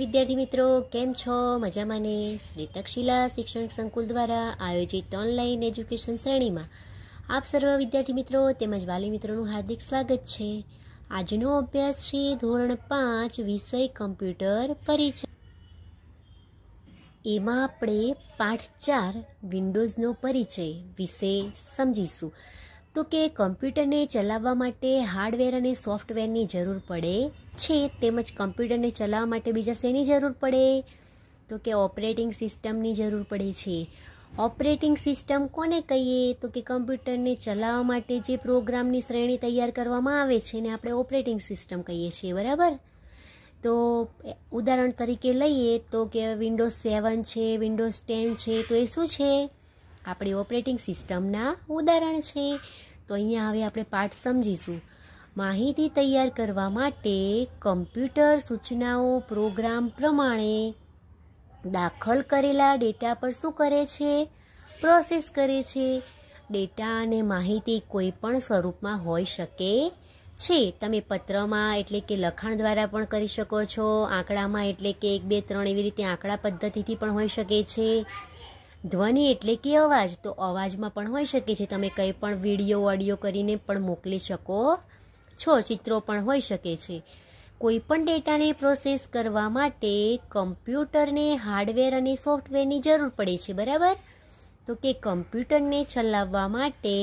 વિદ્યાર્થી મિત્રો કેમ છો મજામાં ને શ્રી શિક્ષણ સંકુલ દ્વારા આયોજિત ઓનલાઈન એજ્યુકેશન શ્રેણીમાં આપ સર્વ વિદ્યાર્થી મિત્રો તેમજ વાલી મિત્રોનું હાર્દિક સ્વાગત છે આજનો અભ્યાસ છે ધોરણ પાંચ વિષય કમ્પ્યુટર પરિચય એમાં આપણે પાઠ ચાર વિન્ડોઝનો પરિચય વિશે સમજીશું તો કે કમ્પ્યુટરને ચલાવવા માટે હાર્ડવેર અને સોફ્ટવેરની જરૂર પડે છે તેમજ કમ્પ્યુટરને ચલાવવા માટે બીજા શેની જરૂર પડે તો કે ઓપરેટિંગ સિસ્ટમની જરૂર પડે છે ઓપરેટિંગ સિસ્ટમ કોને કહીએ તો કે કમ્પ્યુટરને ચલાવવા માટે જે પ્રોગ્રામની શ્રેણી તૈયાર કરવામાં આવે છે એને આપણે ઓપરેટિંગ સિસ્ટમ કહીએ છીએ બરાબર તો ઉદાહરણ તરીકે લઈએ તો કે વિન્ડોઝ સેવન છે વિન્ડોઝ ટેન છે તો એ શું છે આપણી ઓપરેટિંગ સિસ્ટમના ઉદાહરણ છે તો અહીંયા હવે આપણે પાઠ સમજીશું માહિતી તૈયાર કરવા માટે કમ્પ્યુટર સૂચનાઓ પ્રોગ્રામ પ્રમાણે દાખલ કરેલા ડેટા પર શું કરે છે પ્રોસેસ કરે છે ડેટા અને માહિતી કોઈ પણ સ્વરૂપમાં હોઈ શકે છે તમે પત્રમાં એટલે કે લખાણ દ્વારા પણ કરી શકો છો આંકડામાં એટલે કે એક બે ત્રણ એવી રીતે આંકડા પદ્ધતિથી પણ હોઈ શકે છે ધ્વનિ એટલે કે અવાજ તો અવાજમાં પણ હોઈ શકે છે તમે કંઈ પણ વિડીયો ઓડિયો કરીને પણ મોકલી શકો છ ચિત્રો પણ હોઈ શકે છે કોઈપણ ડેટાને પ્રોસેસ કરવા માટે કમ્પ્યુટરને હાર્ડવેર અને સોફ્ટવેરની જરૂર પડે છે બરાબર તો કે કમ્પ્યુટરને ચલાવવા માટે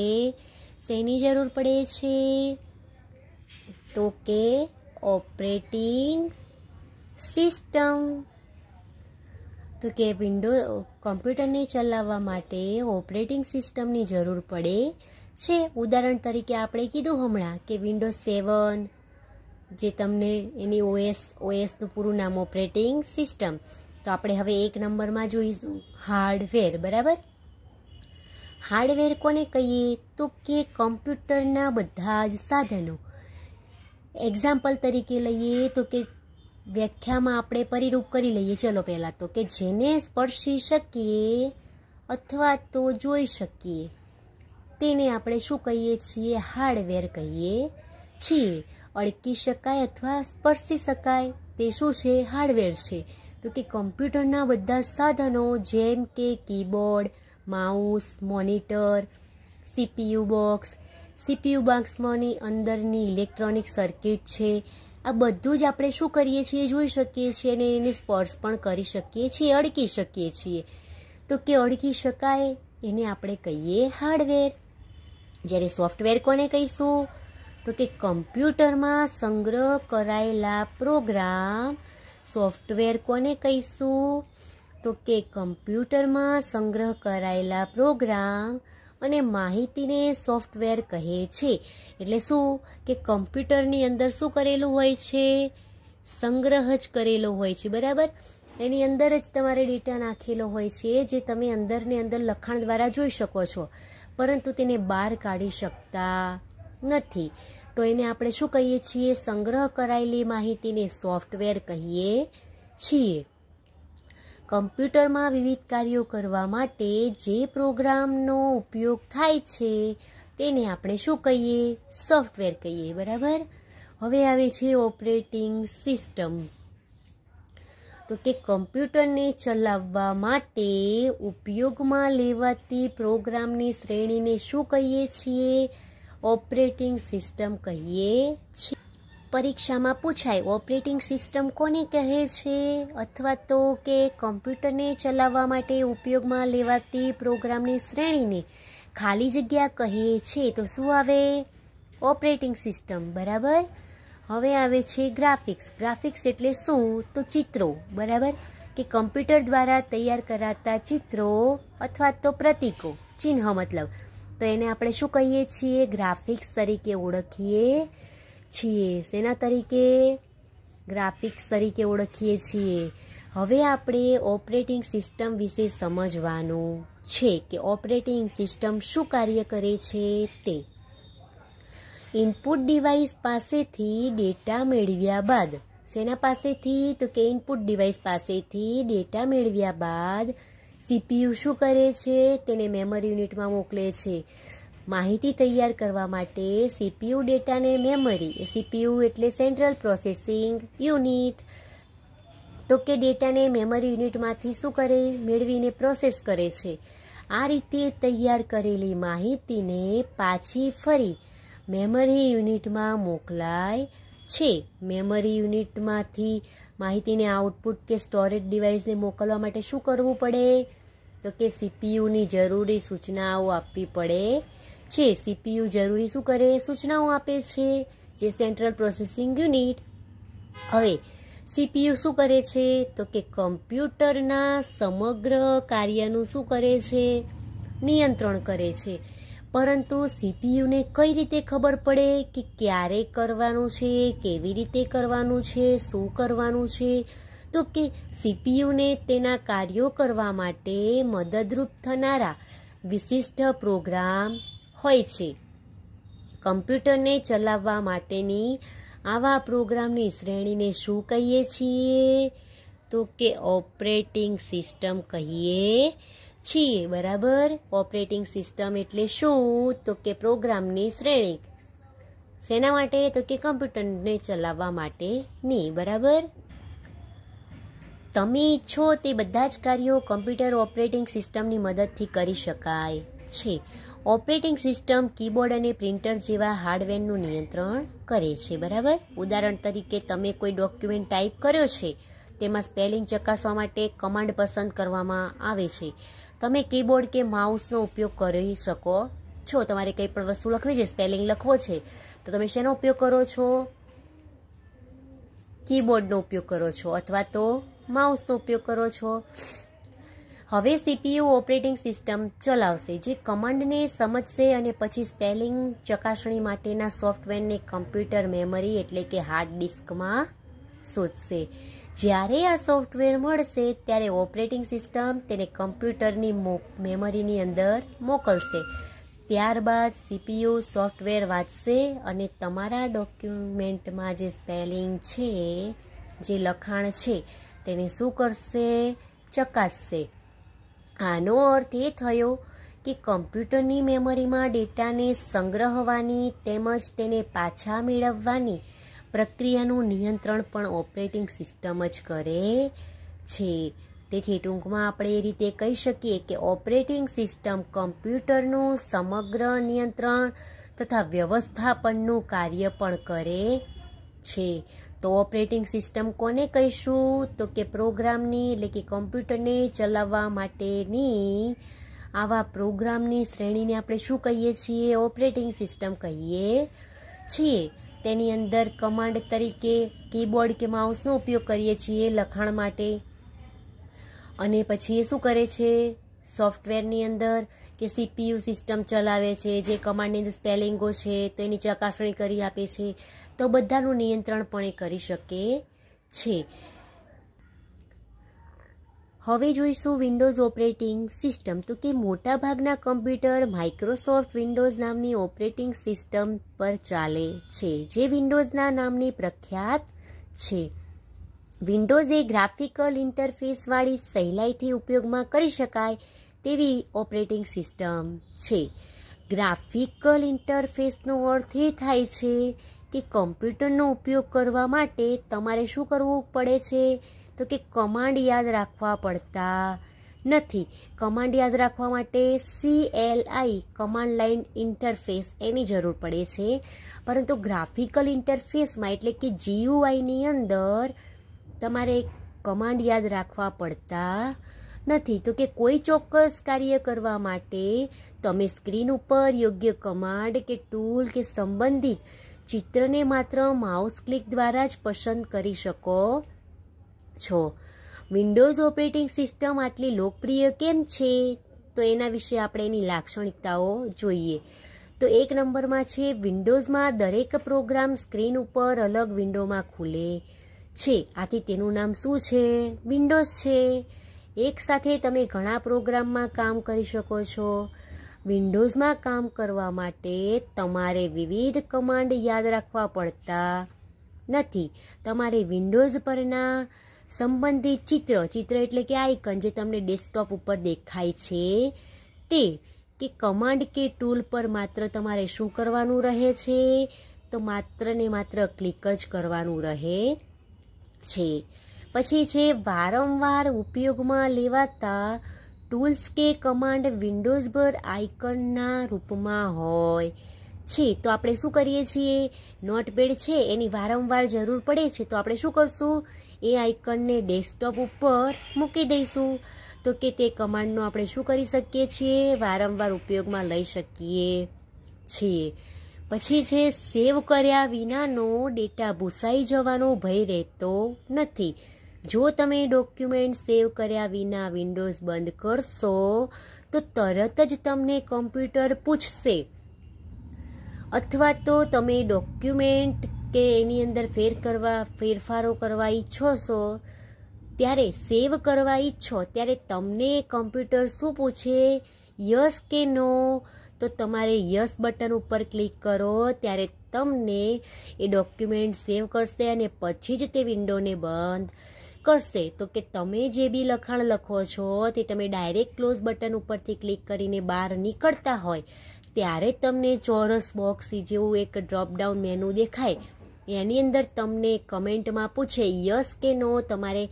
શેની જરૂર પડે છે તો કે ઓપરેટિંગ સિસ્ટમ તો કે વિન્ડો કમ્પ્યુટરને ચલાવવા માટે ઓપરેટિંગ સિસ્ટમની જરૂર પડે છે ઉદાહરણ તરીકે આપણે કીધું હમણાં કે વિન્ડો સેવન જે તમને એની ઓએસ ઓએસનું પૂરું નામ ઓપરેટિંગ સિસ્ટમ તો આપણે હવે એક નંબરમાં જોઈશું હાર્ડવેર બરાબર હાર્ડવેર કોને કહીએ તો કે કમ્પ્યુટરના બધા જ સાધનો એક્ઝામ્પલ તરીકે લઈએ તો કે વ્યાખ્યામાં આપણે પરિરૂપ કરી લઈએ ચલો પહેલાં તો કે જેને સ્પર્શી શકીએ અથવા તો જોઈ શકીએ તેને આપણે શું કહીએ છીએ હાર્ડવેર કહીએ છીએ અડકી શકાય અથવા સ્પર્શી શકાય તે શું છે હાર્ડવેર છે તો કે કમ્પ્યુટરના બધા સાધનો જેમ કે keyboard mouse monitor CPU box CPU બોક્સમાંની અંદરની ઇલેક્ટ્રોનિક સર્કિટ છે આ બધું જ આપણે શું કરીએ છીએ જોઈ શકીએ છીએ અને એને સ્પર્શ પણ કરી શકીએ છીએ અડકી શકીએ છીએ તો કે અડકી શકાય એને આપણે કહીએ હાર્ડવેર જ્યારે સોફ્ટવેર કોને કહીશું તો કે કમ્પ્યુટરમાં સંગ્રહ કરાયેલા પ્રોગ્રામ સોફ્ટવેર કોને કહીશું તો કે કમ્પ્યુટરમાં સંગ્રહ કરાયેલા પ્રોગ્રામ અને માહિતીને સોફ્ટવેર કહે છે એટલે શું કે કમ્પ્યુટરની અંદર શું કરેલું હોય છે સંગ્રહ જ કરેલો હોય છે બરાબર એની અંદર જ તમારે ડેટા નાખેલો હોય છે જે તમે અંદરને અંદર લખાણ દ્વારા જોઈ શકો છો પરંતુ તેને બહાર કાઢી શકતા નથી તો એને આપણે શું કહીએ છીએ સંગ્રહ કરાયેલી માહિતીને સોફ્ટવેર કહીએ છીએ કમ્પ્યુટરમાં વિવિધ કાર્યો કરવા માટે જે પ્રોગ્રામનો ઉપયોગ થાય છે તેને આપણે શું કહીએ સોફ્ટવેર કહીએ બરાબર હવે આવે છે ઓપરેટિંગ સિસ્ટમ તો કે કમ્પ્યુટરને ચલાવવા માટે ઉપયોગમાં લેવાતી પ્રોગ્રામની શ્રેણીને શું કહીએ છીએ ઓપરેટિંગ સિસ્ટમ કહીએ છીએ પરીક્ષામાં પૂછાય ઓપરેટિંગ સિસ્ટમ કોને કહે છે અથવા તો કે કમ્પ્યુટરને ચલાવવા માટે ઉપયોગમાં લેવાતી પ્રોગ્રામની શ્રેણીને ખાલી જગ્યા કહે છે તો શું આવે ઓપરેટિંગ સિસ્ટમ બરાબર હવે આવે છે ગ્રાફિક્સ ગ્રાફિક્સ એટલે શું તો ચિત્રો બરાબર કે કમ્પ્યુટર દ્વારા તૈયાર કરાતા ચિત્રો અથવા તો પ્રતિકો ચિહ્ન મતલબ તો એને આપણે શું કહીએ છીએ ગ્રાફિક્સ તરીકે ઓળખીએ છીએ શેના તરીકે ગ્રાફિક્સ તરીકે ઓળખીએ છીએ હવે આપણે ઓપરેટિંગ સિસ્ટમ વિશે સમજવાનું છે કે ઓપરેટિંગ સિસ્ટમ શું કાર્ય કરે છે તે ઇનપુટ ડિવાઇસ પાસેથી ડેટા મેળવ્યા બાદ શેના પાસેથી તો કે ઇનપુટ ડિવાઇસ પાસેથી ડેટા મેળવ્યા બાદ સીપીયુ શું કરે છે તેને મેમરી યુનિટમાં મોકલે છે માહિતી તૈયાર કરવા માટે સીપીયુ ડેટાને મેમરી સીપીયુ એટલે સેન્ટ્રલ પ્રોસેસિંગ યુનિટ તો કે ડેટાને મેમરી યુનિટમાંથી શું કરે મેળવીને પ્રોસેસ કરે છે આ રીતે તૈયાર કરેલી માહિતીને પાછી ફરી મેમરી યુનિટમાં મોકલાય છે મેમરી યુનિટમાંથી માહિતીને આઉટપુટ કે સ્ટોરેજ ડિવાઇસને મોકલવા માટે શું કરવું પડે તો કે સીપીયુની જરૂરી સૂચનાઓ આપવી પડે છે સીપીયુ જરૂરી શું કરે સૂચનાઓ આપે છે જે સેન્ટ્રલ પ્રોસેસિંગ યુનિટ હવે સીપીયુ શું કરે છે તો કે કમ્પ્યુટરના સમગ્ર કાર્યનું શું કરે છે નિયંત્રણ કરે છે પરંતુ સીપીયુને કઈ રીતે ખબર પડે કે ક્યારે કરવાનું છે કેવી રીતે કરવાનું છે શું કરવાનું છે તો કે સીપીયુને તેના કાર્યો કરવા માટે મદદરૂપ થનારા વિશિષ્ટ પ્રોગ્રામ હોય છે કમ્પ્યુટરને ચલાવવા માટેની આવા પ્રોગ્રામની શ્રેણીને શું કહીએ છીએ તો કે ઓપરેટિંગ સિસ્ટમ કહીએ છીએ બરાબર ઓપરેટિંગ સિસ્ટમ એટલે શું તો કે પ્રોગ્રામની શ્રેણી શેના માટે તો કે કમ્પ્યુટરને ચલાવવા માટેની બરાબર તમે ઈચ્છો તે બધા જ કાર્યો કમ્પ્યુટર ઓપરેટિંગ સિસ્ટમની મદદથી કરી શકાય છે ઓપરેટિંગ સિસ્ટમ કીબોર્ડ અને પ્રિન્ટર જેવા હાર્ડવેરનું નિયંત્રણ કરે છે બરાબર ઉદાહરણ તરીકે તમે કોઈ ડોક્યુમેન્ટ ટાઈપ કર્યો છે તેમાં સ્પેલિંગ ચકાસવા માટે કમાન્ડ પસંદ કરવામાં આવે છે તમે કીબોર્ડ કે માઉસનો ઉપયોગ કરી શકો છો તમારે કંઈ પણ વસ્તુ લખવી છે સ્પેલિંગ લખવો છે તો તમે શેનો ઉપયોગ કરો છો કીબોર્ડનો ઉપયોગ કરો છો અથવા તો માઉસનો ઉપયોગ કરો છો હવે સીપીયુ ઓપરેટિંગ સિસ્ટમ ચલાવશે જે કમાન્ડને સમજશે અને પછી સ્પેલિંગ ચકાસણી માટેના સોફ્ટવેરને કમ્પ્યુટર મેમરી એટલે કે હાર્ડ ડિસ્કમાં શોધશે જ્યારે આ સોફ્ટવેર મળશે ત્યારે ઓપરેટિંગ સિસ્ટમ તેને કમ્પ્યુટરની મેમરીની અંદર મોકલશે ત્યારબાદ સીપીયુ સોફ્ટવેર વાંચશે અને તમારા ડોક્યુમેન્ટમાં જે સ્પેલિંગ છે જે લખાણ છે તેને શું કરશે ચકાસશે આનો અર્થ એ થયો કે કમ્પ્યુટરની મેમરીમાં ડેટાને સંગ્રહવાની તેમજ તેને પાછા મેળવવાની પ્રક્રિયાનું નિયંત્રણ પણ ઓપરેટિંગ સિસ્ટમ જ કરે છે તેથી ટૂંકમાં આપણે એ રીતે કહી શકીએ કે ઓપરેટિંગ સિસ્ટમ કમ્પ્યુટરનું સમગ્ર નિયંત્રણ તથા વ્યવસ્થાપનનું કાર્ય પણ કરે છે તો ઓપરેટિંગ સિસ્ટમ કોને કહીશું તો કે પ્રોગ્રામની એટલે કે કમ્પ્યુટરને ચલાવવા માટેની આવા પ્રોગ્રામની શ્રેણીને આપણે શું કહીએ છીએ ઓપરેટિંગ સિસ્ટમ કહીએ છીએ તેની અંદર કમાન્ડ તરીકે કીબોર્ડ કે માઉસનો ઉપયોગ કરીએ છીએ લખાણ માટે અને પછી એ શું કરે છે સોફ્ટવેરની અંદર કે સીપીયુ સિસ્ટમ ચલાવે છે જે કમાન્ડની અંદર સ્પેલિંગો છે તો એની ચકાસણી કરી આપે છે તો બધાનું નિયંત્રણ પણ એ કરી શકે છે હવે જોઈશું વિન્ડોઝ ઓપરેટિંગ સિસ્ટમ તો કે મોટાભાગના કમ્પ્યુટર માઇક્રોસોફ્ટ વિન્ડોઝ નામની ઓપરેટિંગ સિસ્ટમ પર ચાલે છે જે વિન્ડોઝના નામની પ્રખ્યાત છે વિન્ડોઝ એ ગ્રાફિકલ ઇન્ટરફેસવાળી સહેલાઈથી ઉપયોગમાં કરી શકાય તેવી ઓપરેટિંગ સિસ્ટમ છે ગ્રાફિકલ ઇન્ટરફેસનો અર્થ એ થાય છે કે કમ્પ્યુટરનો ઉપયોગ કરવા માટે તમારે શું કરવું પડે છે તો કે કમાન્ડ યાદ રાખવા પડતા નથી કમાન્ડ યાદ રાખવા માટે C L I command line interface એની જરૂર પડે છે પરંતુ ગ્રાફિકલ ઇન્ટરફેસમાં એટલે કે જીયુઆઈની અંદર તમારે કમાન્ડ યાદ રાખવા પડતા નથી તો કે કોઈ ચોક્કસ કાર્ય કરવા માટે તમે સ્ક્રીન ઉપર યોગ્ય કમાન્ડ કે ટૂલ કે સંબંધિત ચિત્રને માત્ર માઉસ ક્લિક દ્વારા જ પસંદ કરી શકો છો વિન્ડોઝ ઓપરેટિંગ સિસ્ટમ આટલી લોકપ્રિય કેમ છે તો એના વિશે આપણે એની લાક્ષણિકતાઓ જોઈએ તો એક નંબરમાં છે વિન્ડોઝમાં દરેક પ્રોગ્રામ સ્ક્રીન ઉપર અલગ વિન્ડોમાં ખુલે છે આથી તેનું નામ શું છે વિન્ડોઝ છે એકસાથે તમે ઘણા પ્રોગ્રામમાં કામ કરી શકો છો વિન્ડોઝમાં કામ કરવા માટે તમારે વિવિધ કમાન્ડ યાદ રાખવા પડતા નથી તમારે વિન્ડોઝ પરના સંબંધિત ચિત્ર ચિત્ર એટલે કે આઇકન જે તમને ડેસ્કટોપ ઉપર દેખાય છે તે કે કમાન્ડ કે ટૂલ પર માત્ર તમારે શું કરવાનું રહે છે તો માત્ર ને માત્ર ક્લિક જ કરવાનું રહે છે પછી છે વારંવાર ઉપયોગમાં લેવાતા ટૂલ્સ કે કમાન્ડ વિન્ડોઝ પર આઇકનના રૂપમાં હોય છે તો આપણે શું કરીએ છીએ નોટપેડ છે એની વારંવાર જરૂર પડે છે તો આપણે શું કરશું એ આઇકનને ડેસ્કટોપ ઉપર મૂકી દઈશું તો કે તે કમાન્ડનો આપણે શું કરી શકીએ છીએ વારંવાર ઉપયોગમાં લઈ શકીએ છીએ પછી છે સેવ કર્યા વિનાનો ડેટા ભૂસાઈ જવાનો ભય રહેતો નથી જો તમે ડોક્યુમેન્ટ સેવ કર્યા વિના વિન્ડોઝ બંધ કરશો તો તરત જ તમને કમ્પ્યુટર પૂછશે અથવા તો તમે ડોક્યુમેન્ટ કે એની અંદર ફેર કરવા ફેરફારો કરવા ઈચ્છો છો ત્યારે સેવ કરવા ઈચ્છો ત્યારે તમને કમ્પ્યુટર શું પૂછે યસ કે નો તો તમારે યસ બટન ઉપર ક્લિક કરો ત્યારે તમને એ ડોક્યુમેન્ટ સેવ કરશે અને પછી જ તે વિન્ડોને બંધ કરશે તો કે તમે જે બી લખાણ લખો છો તે તમે ડાયરેક્ટ ક્લોઝ બટન ઉપરથી ક્લિક કરીને બહાર નીકળતા હોય ત્યારે તમને ચોરસ બોક્સ જેવું એક ડ્રોપડાઉન મેનુ દેખાય એની અંદર તમને કમેન્ટમાં પૂછે યસ કે નો તમારે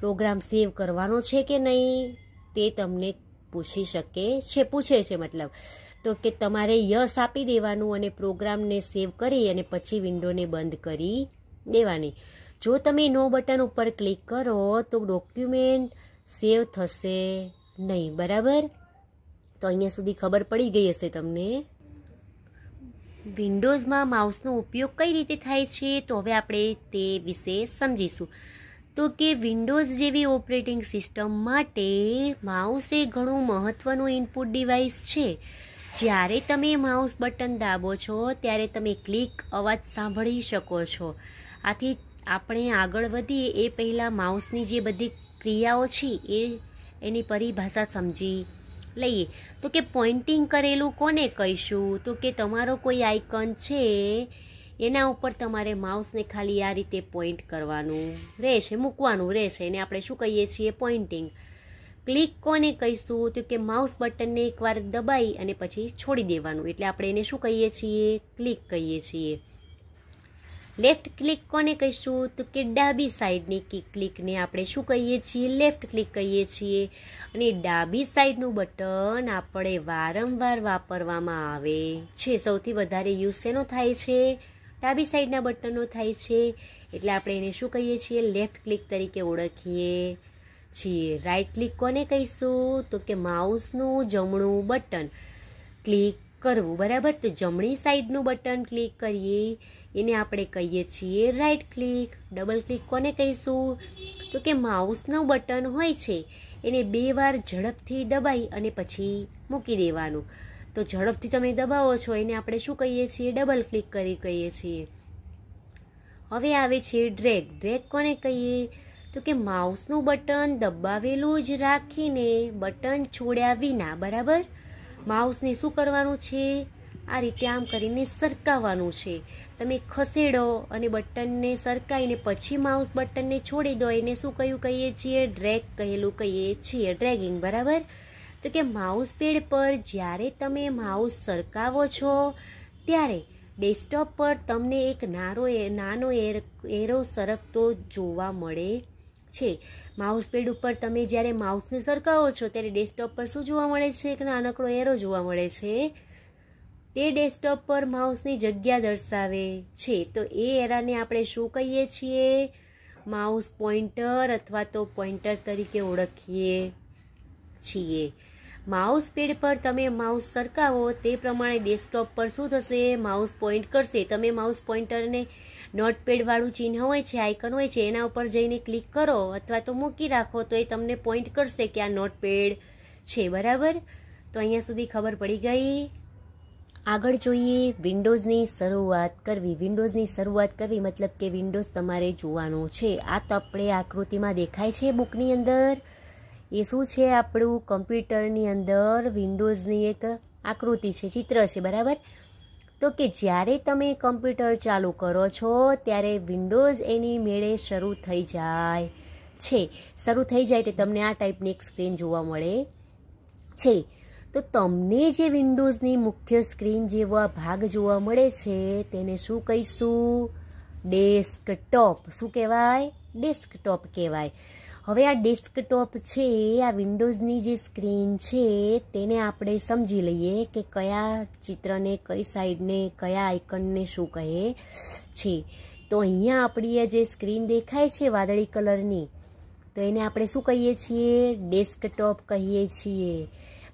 પ્રોગ્રામ સેવ કરવાનો છે કે નહીં તે તમને પૂછી શકે છે પૂછે છે મતલબ તો કે તમારે યસ આપી દેવાનું અને પ્રોગ્રામને સેવ કરી અને પછી વિન્ડોને બંધ કરી દેવાની જો તમે નો બટન ઉપર ક્લિક કરો તો ડોક્યુમેન્ટ સેવ થશે નહીં બરાબર તો અહીંયા સુધી ખબર પડી ગઈ હશે તમને વિન્ડોઝમાં માઉસનો ઉપયોગ કઈ રીતે થાય છે તો હવે આપણે તે વિશે સમજીશું તો કે વિન્ડોઝ જેવી ઓપરેટિંગ સિસ્ટમ માટે માઉસ એ ઘણું મહત્ત્વનું ઇનપુટ ડિવાઇસ છે જ્યારે તમે માઉસ બટન દાબો છો ત્યારે તમે ક્લિક અવાજ સાંભળી શકો છો આથી આપણે આગળ વધીએ એ પહેલાં માઉસની જે બધી ક્રિયાઓ છે એ એની પરિભાષા સમજી લઈએ તો કે પોઇન્ટિંગ કરેલું કોને કહીશું તો કે તમારો કોઈ આઇકન છે એના ઉપર તમારે માઉસને ખાલી આ રીતે પોઈન્ટ કરવાનું રહેશે મૂકવાનું રહેશે એને આપણે શું કહીએ છીએ પોઇન્ટિંગ ક્લિક કોને કહીશું તો કે માઉસ બટનને એકવાર દબાઈ અને પછી છોડી દેવાનું એટલે આપણે એને શું કહીએ છીએ ક્લિક કહીએ છીએ લેફ્ટ ક્લિક કોને કહીશું તો કે ડાબી સાઈડની ક્લિકને આપણે શું કહીએ છીએ લેફ્ટ ક્લિક કહીએ છીએ અને ડાબી સાઈડનું બટન આપણે વારંવાર વાપરવામાં આવે છે સૌથી વધારે યુઝ શેનો થાય છે ડાબી સાઈડના બટનો થાય છે એટલે આપણે એને શું કહીએ છીએ લેફ્ટ ક્લિક તરીકે ઓળખીએ છીએ રાઇટ ક્લિક કોને કહીશું તો કે માઉસનું જમણું બટન ક્લિક કરવું બરાબર તો જમણી સાઈડનું બટન ક્લિક કરીએ એને આપણે કહીએ છીએ રાઇટ ક્લિક ડબલ ક્લિક કોને કહીશું તો કે માઉસનું બટન હોય છે એને બે વાર ઝડપથી દબાઈ અને પછી મૂકી દેવાનું તો ઝડપથી તમે દબાવો છો એને આપણે શું કહીએ છીએ ડબલ ક્લિક કરી કહીએ છીએ હવે આવે છે ડ્રેગ ડ્રેગ કોને કહીએ તો કે માઉસનું બટન દબાવેલું જ રાખીને બટન છોડ્યા વિના બરાબર માઉસને શું કરવાનું છે આ રીતે આમ કરીને સરકાવવાનું છે તમે ખસેડો અને બટનને સરકાઈને પછી માઉસ બટનને છોડી દો એને શું કહ્યું કહીએ છીએ ડ્રેગ કહેલું કહીએ છીએ ડ્રેગિંગ બરાબર તો કે માઉસ પેડ પર જ્યારે તમે માઉસ સરકાવો છો ત્યારે ડેસ્કટોપ પર તમને એક નારો નાનો એર એરો સરકતો જોવા મળે છે માઉસ પેડ ઉપર તમે જ્યારે માઉસને સરકાવો છો ત્યારે ડેસ્કટોપ પર શું જોવા મળે છે એક નાનકડો એરો જોવા મળે છે તે ડેસ્કટોપ પર માઉસની જગ્યા દર્શાવે છે તો એ એરાને આપણે શું કહીએ છીએ માઉસ પોઇન્ટર અથવા તો પોઇન્ટર તરીકે ઓળખીએ છીએ માઉસ પેડ પર તમે માઉસ સરકાવો તે પ્રમાણે ડેસ્કટોપ પર શું થશે માઉસ પોઈન્ટ કરશે તમે માઉસ પોઈન્ટરને નોટપેડવાળું ચિહ્ન હોય છે આઇકન હોય છે એના ઉપર જઈને ક્લિક કરો અથવા તો મૂકી રાખો તો એ તમને પોઈન્ટ કરશે કે આ નોટપેડ છે બરાબર તો અહીંયા સુધી ખબર પડી ગઈ આગળ જોઈએ વિન્ડોઝની શરૂઆત કરવી વિન્ડોઝની શરૂઆત કરવી મતલબ કે વિન્ડોઝ તમારે જોવાનો છે આ તો આપણે આકૃતિમાં દેખાય છે બુકની અંદર એ શું છે આપણું કમ્પ્યુટરની અંદર વિન્ડોઝની એક આકૃતિ છે ચિત્ર છે બરાબર તો કે જ્યારે તમે કમ્પ્યુટર ચાલુ કરો છો ત્યારે વિન્ડોઝ એની મેળે શરૂ થઈ જાય છે શરૂ થઈ જાય એટલે તમને આ ટાઈપની એક સ્ક્રીન જોવા મળે છે તો તમને જે વિન્ડોઝની મુખ્ય સ્ક્રીન જેવો આ ભાગ જોવા મળે છે તેને શું કહીશું ડેસ્કટોપ શું કહેવાય ડેસ્કટોપ કહેવાય હવે આ ડેસ્કટોપ છે આ વિન્ડોઝની જે સ્ક્રીન છે તેને આપણે સમજી લઈએ કે કયા ચિત્રને કઈ સાઈડને કયા આઇકનને શું કહે છે તો અહીંયા આપણી જે સ્ક્રીન દેખાય છે વાદળી કલરની તો એને આપણે શું કહીએ છીએ ડેસ્કટોપ કહીએ છીએ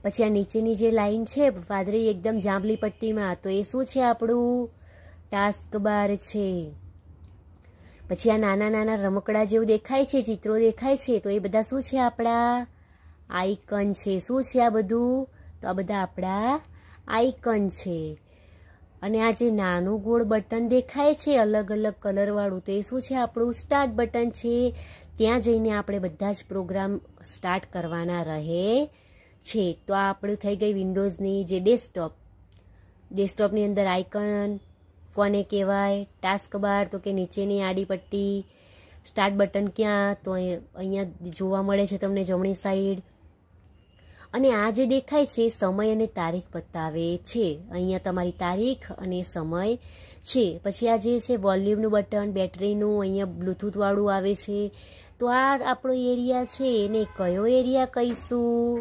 પછી આ નીચેની જે લાઈન છે પાદરી એકદમ જાંબલી પટ્ટીમાં તો એ શું છે આપણું ટાસ્ક બાર છે પછી આ નાના નાના રમકડા જેવું દેખાય છે ચિત્રો દેખાય છે તો એ બધા શું છે આપણા આઇકન છે શું છે આ બધું તો આ બધા આપણા આઇકન છે અને આ જે નાનું ગોળ બટન દેખાય છે અલગ અલગ કલરવાળું તો એ શું છે આપણું સ્ટાર્ટ બટન છે ત્યાં જઈને આપણે બધા જ પ્રોગ્રામ સ્ટાર્ટ કરવાના રહે છે તો આ આપણું થઈ ગઈ વિન્ડોઝની જે ડેસ્કટોપ ડેસ્કટોપની અંદર આઇકન ફોને કહેવાય ટાસ્ક બાર તો કે નીચેની આડી પટ્ટી સ્ટાર્ટ બટન ક્યાં તો અહીંયા જોવા મળે છે તમને જમણી સાઈડ અને આ જે દેખાય છે સમય અને તારીખ બતાવે છે અહીંયા તમારી તારીખ અને સમય છે પછી આ જે છે વોલ્યુમનું બટન બેટરીનું અહીંયા બ્લુટૂથવાળું આવે છે તો આ આપણો એરિયા છે એને કયો એરિયા કહીશું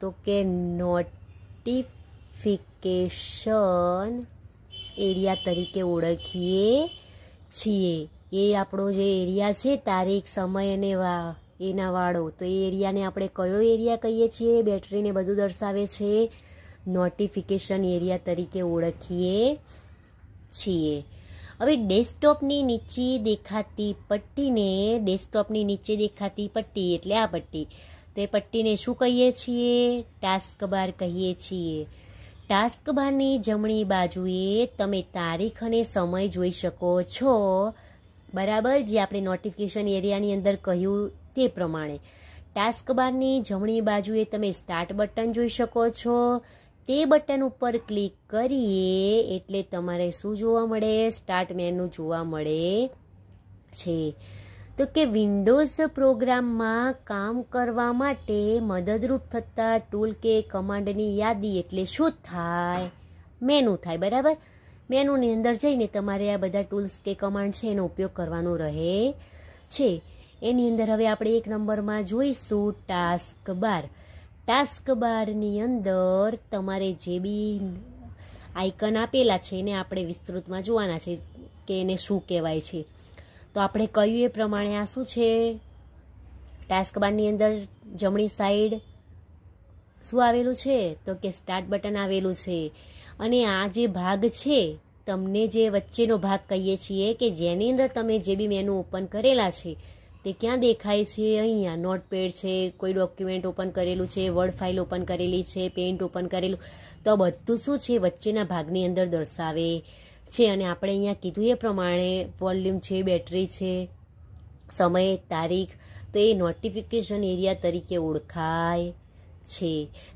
તો કે નોટિફિકેશન એરિયા તરીકે ઓળખીએ છીએ એ આપણો જે એરિયા છે તારીખ સમય અને વા એના વાળો તો એ એરિયાને આપણે કયો એરિયા કહીએ છીએ બેટરીને બધું દર્શાવે છે નોટિફિકેશન એરિયા તરીકે ઓળખીએ છીએ હવે ડેસ્કટોપની નીચે દેખાતી પટ્ટીને ડેસ્કટોપની નીચે દેખાતી પટ્ટી એટલે આ પટ્ટી તો એ પટ્ટીને શું કહીએ છીએ ટાસ્ક બાર કહીએ છીએ ટાસ્ક બારની જમણી બાજુએ તમે તારીખ અને સમય જોઈ શકો છો બરાબર જે આપણે નોટિફિકેશન એરિયાની અંદર કહ્યું તે પ્રમાણે ટાસ્ક બારની જમણી બાજુએ તમે સ્ટાર્ટ બટન જોઈ શકો છો તે બટન ઉપર ક્લિક કરીએ એટલે તમારે શું જોવા મળે સ્ટાર્ટ મેનુ જોવા મળે છે તો કે વિન્ડોઝ પ્રોગ્રામમાં કામ કરવા માટે મદદરૂપ થતા ટૂલ કે કમાન્ડની યાદી એટલે શું થાય મેનુ થાય બરાબર મેનુની અંદર જઈને તમારે આ બધા ટૂલ્સ કે કમાન્ડ છે એનો ઉપયોગ કરવાનો રહે છે એની અંદર હવે આપણે એક નંબરમાં જોઈશું ટાસ્ક બાર ટાસ્ક બારની અંદર તમારે જે બી આઇકન આપેલા છે એને આપણે વિસ્તૃતમાં જોવાના છે કે એને શું કહેવાય છે તો આપણે કહ્યું એ પ્રમાણે આ શું છે ટાસ્ક બારની અંદર જમણી સાઈડ શું આવેલું છે તો કે સ્ટાર્ટ બટન આવેલું છે અને આ જે ભાગ છે તમને જે વચ્ચેનો ભાગ કહીએ છીએ કે જેની અંદર તમે જે બી મેનુ ઓપન કરેલા છે તે ક્યાં દેખાય છે અહીંયા નોટપેડ છે કોઈ ડોક્યુમેન્ટ ઓપન કરેલું છે વર્ડ ફાઇલ ઓપન કરેલી છે પેન્ટ ઓપન કરેલું તો બધું શું છે વચ્ચેના ભાગની અંદર દર્શાવે છે અને આપણે અહીંયા કીધું એ પ્રમાણે વોલ્યુમ છે બેટરી છે સમય તારીખ તો એ નોટિફિકેશન એરિયા તરીકે ઓળખાય છે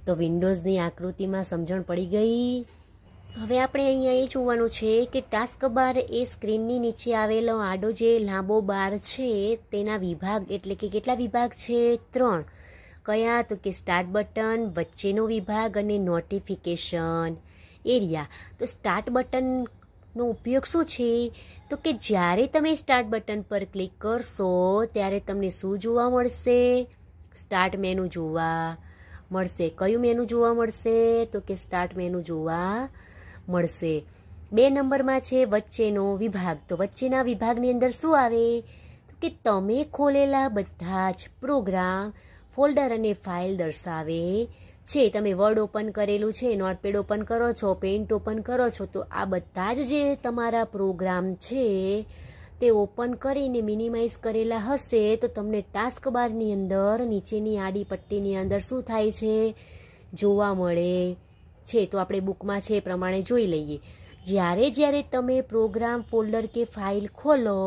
તો વિન્ડોઝની આકૃતિમાં સમજણ પડી ગઈ હવે આપણે અહીંયા એ જોવાનું છે કે ટાસ્ક બાર એ સ્ક્રીનની નીચે આવેલો આડો જે લાંબો બાર છે તેના વિભાગ એટલે કે કેટલા વિભાગ છે ત્રણ કયા તો કે સ્ટાર્ટ બટન વચ્ચેનો વિભાગ અને નોટિફિકેશન એરિયા તો સ્ટાર્ટ બટન નો ઉપયોગ શું છે તો કે જ્યારે તમે સ્ટાર્ટ બટન પર ક્લિક કરશો ત્યારે તમને શું જોવા મળશે સ્ટાર્ટ મેનુ જોવા મળશે કયું મેનુ જોવા મળશે તો કે સ્ટાર્ટ મેનુ જોવા મળશે બે નંબરમાં છે વચ્ચેનો વિભાગ તો વચ્ચેના વિભાગની અંદર શું આવે તો કે તમે ખોલેલા બધા જ પ્રોગ્રામ ફોલ્ડર અને ફાઇલ દર્શાવે છે તમે વર્ડ ઓપન કરેલું છે નોટપેડ ઓપન કરો છો પેન્ટ ઓપન કરો છો તો આ બધા જ જે તમારા પ્રોગ્રામ છે તે ઓપન કરીને મિનિમાઇઝ કરેલા હશે તો તમને ટાસ્ક બારની અંદર નીચેની આડી પટ્ટીની અંદર શું થાય છે જોવા મળે છે તો આપણે બુકમાં છે એ પ્રમાણે જોઈ લઈએ જ્યારે જ્યારે તમે પ્રોગ્રામ ફોલ્ડર કે ફાઇલ ખોલો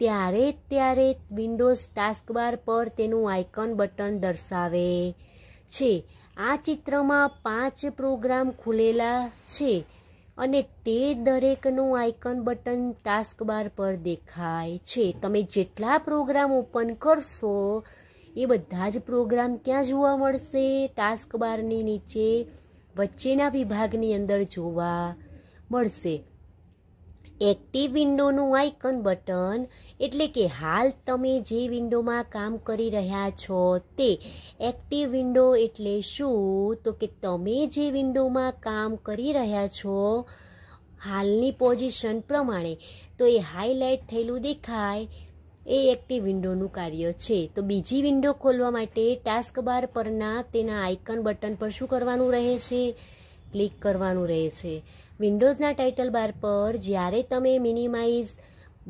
ત્યારે ત્યારે વિન્ડોઝ ટાસ્ક બાર પર તેનું આઇકન બટન દર્શાવે છે આ ચિત્રમાં પાંચ પ્રોગ્રામ ખુલેલા છે અને તે દરેકનું આઇકન બટન ટાસ્ક બાર પર દેખાય છે તમે જેટલા પ્રોગ્રામ ઓપન કરશો એ બધા જ પ્રોગ્રામ ક્યાં જોવા મળશે ટાસ્ક બારની નીચે વચ્ચેના વિભાગની અંદર જોવા મળશે એક્ટિવ વિન્ડોનું આઇકન બટન એટલે કે હાલ તમે જે વિન્ડોમાં કામ કરી રહ્યા છો તે એક્ટિવ વિન્ડો એટલે શું તો કે તમે જે વિન્ડોમાં કામ કરી રહ્યા છો હાલની પોઝિશન પ્રમાણે તો એ હાઈલાઇટ થયેલું દેખાય એ એક્ટિવ વિન્ડોનું કાર્ય છે તો બીજી વિન્ડો ખોલવા માટે ટાસ્ક બાર પરના તેના આઇકન બટન પર શું કરવાનું રહે છે ક્લિક કરવાનું રહે છે વિન્ડોઝના ટાઇટલ બાર પર જ્યારે તમે મિનિમાઇઝ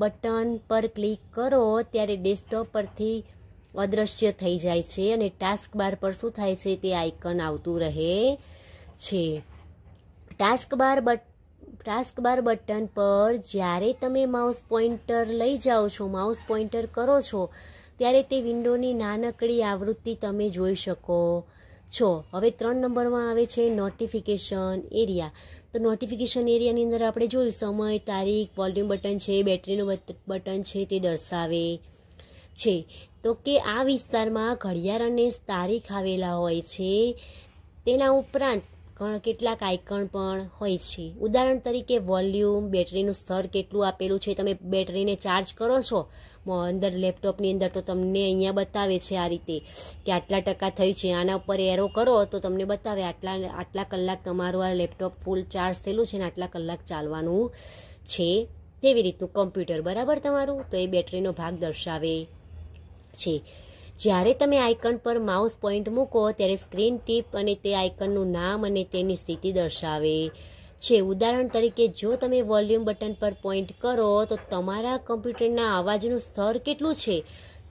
બટન પર ક્લિક કરો ત્યારે ડેસ્કટોપ પરથી અદૃશ્ય થઈ જાય છે અને ટાસ્ક બાર પર શું થાય છે તે આઇકન આવતું રહે છે task bar but task bar button પર જ્યારે તમે માઉસ પોઇન્ટર લઈ જાઓ છો માઉસ પોઈન્ટર કરો છો ત્યારે તે વિન્ડોની નાનકડી આવૃત્તિ તમે જોઈ શકો છો હવે ત્રણ નંબરમાં આવે છે નોટિફિકેશન એરિયા તો નોટિફિકેશન એરિયાની અંદર આપણે જોયું સમય તારીખ વોલ્યુમ બટન છે બેટરીનું બટન છે તે દર્શાવે છે તો કે આ વિસ્તારમાં ઘડિયાળ અને તારીખ આવેલા હોય છે તેના ઉપરાંત કેટલાક આઇકન પણ હોય છે ઉદાહરણ તરીકે વોલ્યુમ બેટરીનું સ્તર કેટલું આપેલું છે તમે બેટરીને ચાર્જ કરો છો અંદર લેપટોપની અંદર તો તમને અહીંયા બતાવે છે આ રીતે કે આટલા ટકા થઈ છે આના ઉપર એરો કરો તો તમને બતાવે આટલા આટલા કલાક તમારું આ લેપટોપ ફૂલ ચાર્જ થયેલું છે ને આટલા કલાક ચાલવાનું છે તેવી રીતનું કમ્પ્યુટર બરાબર તમારું તો એ બેટરીનો ભાગ દર્શાવે છે જ્યારે તમે આઇકન પર માઉસ પોઈન્ટ મૂકો ત્યારે સ્ક્રીન ટીપ અને તે આઇકનનું નામ અને તેની સ્થિતિ દર્શાવે છે ઉદાહરણ તરીકે જો તમે વોલ્યુમ બટન પર પોઈન્ટ કરો તો તમારા કમ્પ્યુટરના અવાજનું સ્તર કેટલું છે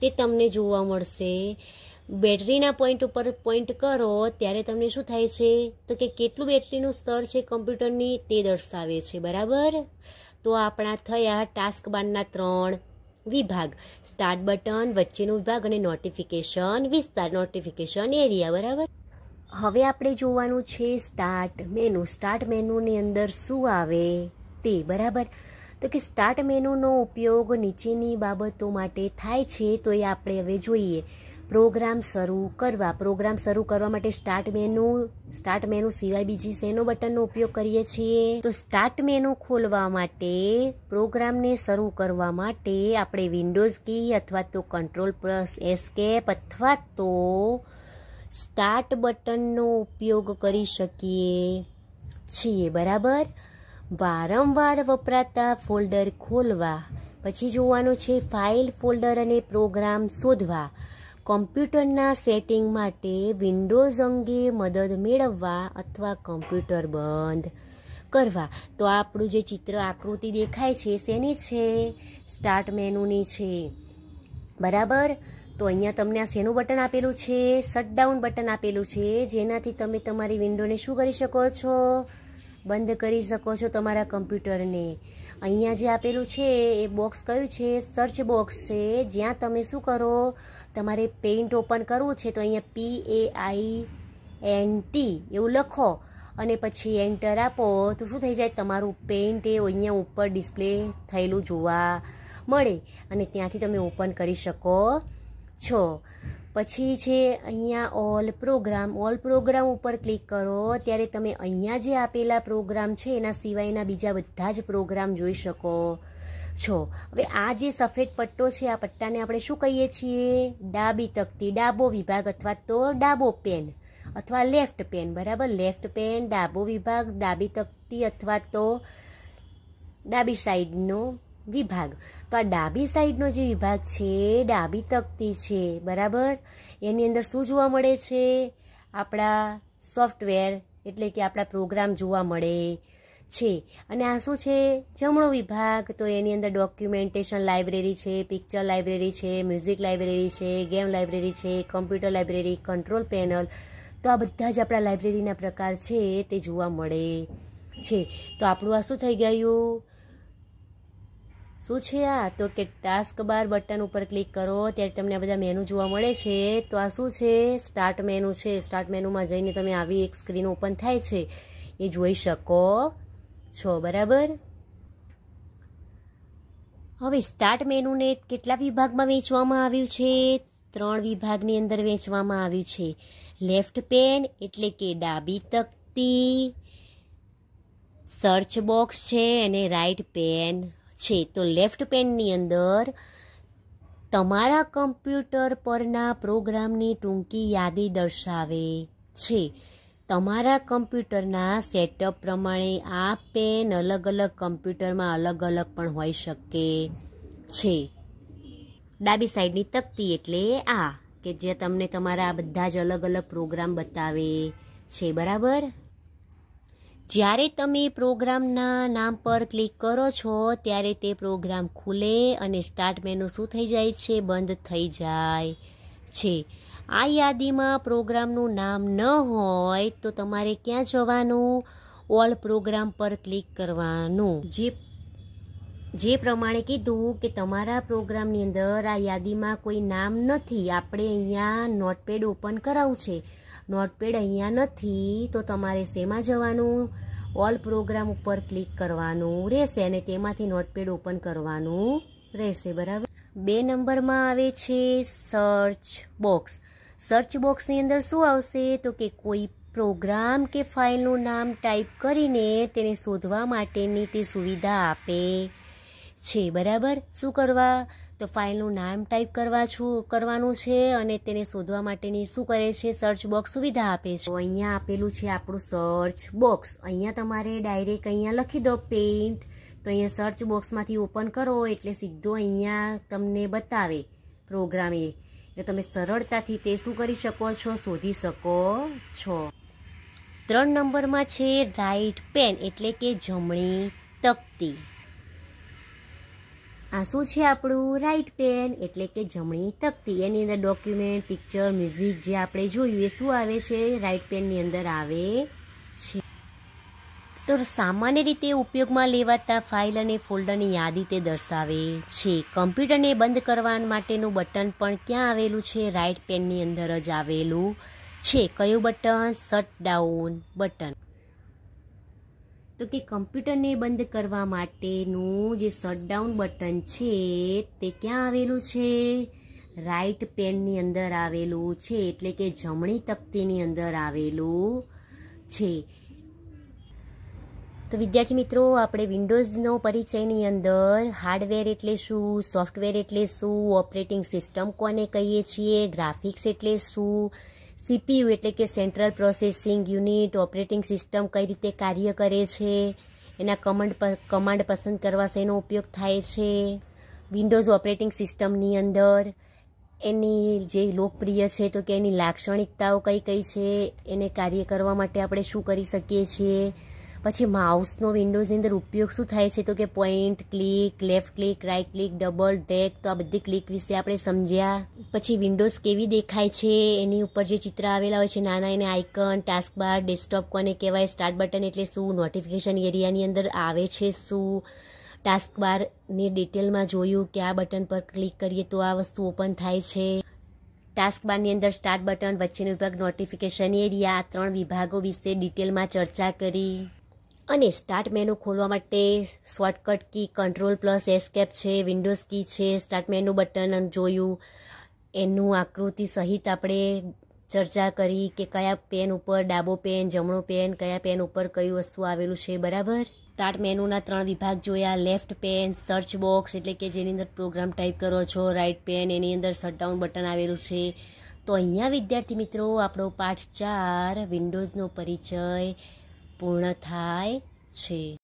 તે તમને જોવા મળશે બેટરીના પોઈન્ટ ઉપર પોઈન્ટ કરો ત્યારે તમને શું થાય છે તો કે કેટલું બેટરીનું સ્તર છે કમ્પ્યુટરની તે દર્શાવે છે બરાબર તો આપણા થયા ટાસ્ક બારના ત્રણ વિભાગ સ્ટાર્ટ બટન વચ્ચેનો વિભાગ અને નોટિફિકેશન વિસ્તાર નોટિફિકેશન એરિયા બરાબર હવે આપણે જોવાનું છે સ્ટાર્ટ મેનુ સ્ટાર્ટ મેનુની અંદર શું આવે તે બરાબર તો કે સ્ટાર્ટ મેનુનો ઉપયોગ નીચેની બાબતો માટે થાય છે તો એ આપણે હવે જોઈએ પ્રોગ્રામ શરૂ કરવા પ્રોગ્રામ શરૂ કરવા માટે સ્ટાર્ટ મેનુ સ્ટાર્ટ મેનુ સિવાય બીજી સેનો બટનનો ઉપયોગ કરીએ છીએ તો સ્ટાર્ટ મેનુ ખોલવા માટે પ્રોગ્રામને શરૂ કરવા માટે આપણે વિન્ડોઝ કી અથવા તો કંટ્રોલ પ્લસ એસ્કેપ અથવા તો સ્ટાર્ટ બટનનો ઉપયોગ કરી શકીએ છીએ બરાબર વારંવાર વપરાતા ફોલ્ડર ખોલવા પછી જોવાનું છે ફાઇલ ફોલ્ડર અને પ્રોગ્રામ શોધવા કોમ્પ્યુટરના સેટિંગ માટે વિન્ડોઝ અંગે મદદ મેળવવા અથવા કોમ્પ્યુટર બંધ કરવા તો આપણું જે ચિત્ર આકૃતિ દેખાય છે શેની છે સ્ટાર્ટ મેનુની છે બરાબર તો અહીંયા તમને આ સેનું બટન આપેલું છે શટડાઉન બટન આપેલું છે જેનાથી તમે તમારી વિન્ડોને શું કરી શકો છો બંધ કરી શકો છો તમારા કમ્પ્યુટરને અહીંયા જે આપેલું છે એ બોક્સ કયું છે સર્ચ બોક્સ છે જ્યાં તમે શું કરો તમારે પેઇન્ટ ઓપન કરવું છે તો અહીંયા પી એ આઈ એન ટી એવું લખો અને પછી એન્ટર આપો તો શું થઈ જાય તમારું પેઇન્ટ એ અહીંયા ઉપર ડિસ્પ્લે થયેલું જોવા મળે અને ત્યાંથી તમે ઓપન કરી શકો છો પછી છે અહીંયા ઓલ પ્રોગ્રામ ઓલ પ્રોગ્રામ ઉપર ક્લિક કરો ત્યારે તમે અહીંયા જે આપેલા પ્રોગ્રામ છે એના સિવાયના બીજા બધા જ પ્રોગ્રામ જોઈ શકો છો હવે આ જે સફેદ પટ્ટો છે આ પટ્ટાને આપણે શું કહીએ છીએ ડાબી તકતી ડાબો વિભાગ અથવા તો ડાબો પેન અથવા લેફ્ટ પેન બરાબર લેફ્ટ પેન ડાબો વિભાગ ડાબી તકતી અથવા તો ડાબી સાઈડનો વિભાગ તો આ ડાબી સાઈડનો જે વિભાગ છે ડાબી તકતી છે બરાબર એની અંદર શું જોવા મળે છે આપણા સોફ્ટવેર એટલે કે આપણા પ્રોગ્રામ જોવા મળે છે અને આ શું છે જમણો વિભાગ તો એની અંદર ડોક્યુમેન્ટેશન લાઇબ્રેરી છે પિક્ચર લાઇબ્રેરી છે મ્યુઝિક લાઇબ્રેરી છે ગેમ લાઇબ્રેરી છે કમ્પ્યુટર લાઇબ્રેરી કંટ્રોલ પેનલ તો આ બધા જ આપણા લાઇબ્રેરીના પ્રકાર છે તે જોવા મળે છે તો આપણું આ શું થઈ ગયું શું છે આ તો કે ટાસ્ક બાર બટન ઉપર ક્લિક કરો ત્યારે તમને આ બધા મેનુ જોવા મળે છે તો આ શું છે સ્ટાર્ટ મેનુ છે સ્ટાર્ટ મેનુમાં જઈને તમે આવી એક સ્ક્રીન ઓપન થાય છે એ જોઈ શકો છો બરાબર હવે સ્ટાર્ટ મેનુને કેટલા વિભાગમાં વેચવામાં આવ્યું છે ત્રણ વિભાગની અંદર વેચવામાં આવ્યું છે લેફ્ટ પેન એટલે કે ડાબી તકતી સર્ચ બોક્સ છે અને રાઈટ પેન છે તો લેફ્ટ પેનની અંદર તમારા કમ્પ્યુટર પરના પ્રોગ્રામની ટૂંકી યાદી દર્શાવે છે તમારા કમ્પ્યુટરના સેટઅપ પ્રમાણે આ પેન અલગ અલગ કમ્પ્યુટરમાં અલગ અલગ પણ હોઈ શકે છે ડાબી સાઈડની તકતી એટલે આ કે જે તમને તમારા બધા જ અલગ અલગ પ્રોગ્રામ બતાવે છે બરાબર જ્યારે તમે પ્રોગ્રામના નામ પર ક્લિક કરો છો ત્યારે તે પ્રોગ્રામ ખુલે અને સ્ટાર્ટ મેનુ શું થઈ જાય છે બંધ થઈ જાય છે આ યાદીમાં પ્રોગ્રામનું નામ ન હોય તો તમારે ક્યાં જવાનું ઓલ પ્રોગ્રામ પર ક્લિક કરવાનું જે જે પ્રમાણે કીધું કે તમારા પ્રોગ્રામની અંદર આ યાદીમાં કોઈ નામ નથી આપણે અહીંયા નોટપેડ ઓપન કરાવું છે નોટપેડ અહીંયા નથી તો તમારે શેમાં જવાનું ઓલ પ્રોગ્રામ ઉપર ક્લિક કરવાનું રહેશે અને તેમાંથી નોટપેડ ઓપન કરવાનું રહેશે બરાબર બે નંબરમાં આવે છે સર્ચ બોક્સ સર્ચ બોક્સની અંદર શું આવશે તો કે કોઈ પ્રોગ્રામ કે ફાઇલનું નામ ટાઈપ કરીને તેને શોધવા માટેની તે સુવિધા આપે છે બરાબર શું કરવા તો ફાઇલનું નામ ટાઈપ કરવા છું કરવાનું છે અને તેને શોધવા માટેની શું કરે છે સર્ચ બોક્સ સુવિધા આપે છે અહીંયા આપેલું છે આપણું સર્ચ બોક્સ અહીંયા તમારે ડાયરેક્ટ અહીંયા લખી દો પેન્ટ તો અહીંયા સર્ચ બોક્સમાંથી ઓપન કરો એટલે સીધો અહીંયા તમને બતાવે પ્રોગ્રામ એટલે તમે સરળતાથી તે શું કરી શકો છો શોધી શકો છો ત્રણ નંબરમાં છે રાઈટ પેન એટલે કે જમણી તકતી આ શું છે આપણું રાઈટ પેન એટલે કે જમણી તકતી એની અંદર ડોક્યુમેન્ટ પિક્ચર મ્યુઝિક જે આપણે જોયું એ શું આવે છે રાઇટ પેનની અંદર આવે છે તો સામાન્ય રીતે ઉપયોગમાં લેવાતા ફાઇલ અને ફોલ્ડરની યાદી તે દર્શાવે છે કમ્પ્યુટરને બંધ કરવા માટેનું બટન પણ ક્યાં આવેલું છે રાઇટ પેનની અંદર જ આવેલું છે કયું બટન શટ ડાઉન બટન તો કે કમ્પ્યુટરને બંધ કરવા માટેનું જે શટડાઉન બટન છે તે ક્યાં આવેલું છે રાઈટ પેનની અંદર આવેલું છે એટલે કે જમણી તકતીની અંદર આવેલું છે તો વિદ્યાર્થી મિત્રો આપણે વિન્ડોઝનો પરિચયની અંદર હાર્ડવેર એટલે શું સોફ્ટવેર એટલે શું ઓપરેટિંગ સિસ્ટમ કોને કહીએ છીએ ગ્રાફિક્સ એટલે શું સીપીયુ એટલે કે central processing unit operating system કઈ રીતે કાર્ય કરે છે એના કમાન્ડ કમાન્ડ પસંદ કરવા શેનો ઉપયોગ થાય છે વિન્ડોઝ ઓપરેટિંગ સિસ્ટમની અંદર એની જે લોકપ્રિય છે તો કે એની લાક્ષણિકતાઓ કઈ કઈ છે એને કાર્ય કરવા માટે આપણે શું કરી શકીએ છીએ પછી માઉસનો વિન્ડોઝની અંદર ઉપયોગ શું થાય છે તો કે point click left click right click double ટેક તો આ બધી ક્લિક વિશે આપણે સમજ્યા પછી વિન્ડોઝ કેવી દેખાય છે એની ઉપર જે ચિત્ર આવેલા હોય છે નાના એને આઇકન ટાસ્ક બાર ડેસ્કટોપ કોને કહેવાય સ્ટાર્ટ બટન એટલે શું નોટિફિકેશન એરિયાની અંદર આવે છે શું ટાસ્ક બારની ડિટેલમાં જોયું કે આ બટન પર ક્લિક કરીએ તો આ વસ્તુ ઓપન થાય છે ટાસ્ક બારની અંદર સ્ટાર્ટ બટન વચ્ચેનો વિભાગ નોટિફિકેશન એરિયા આ ત્રણ વિભાગો વિશે ડિટેલમાં ચર્ચા કરી અને સ્ટાર્ટ મેનુ ખોલવા માટે shortcut key control plus escape છે વિન્ડોઝ કી છે સ્ટાર્ટ મેનુ બટન જોયું એનું આકૃતિ સહિત આપણે ચર્ચા કરી કે કયા પેન ઉપર ડાબો પેન જમણો પેન કયા પેન ઉપર કયું વસ્તુ આવેલું છે બરાબર સ્ટાર્ટ મેનુના ત્રણ વિભાગ જોયા લેફ્ટ પેન સર્ચ બોક્સ એટલે કે જેની અંદર પ્રોગ્રામ ટાઈપ કરો છો રાઇટ પેન એની અંદર શટડાઉન બટન આવેલું છે તો અહીંયા વિદ્યાર્થી મિત્રો આપણો પાઠ ચાર વિન્ડોઝનો પરિચય પૂર્ણ થાય છે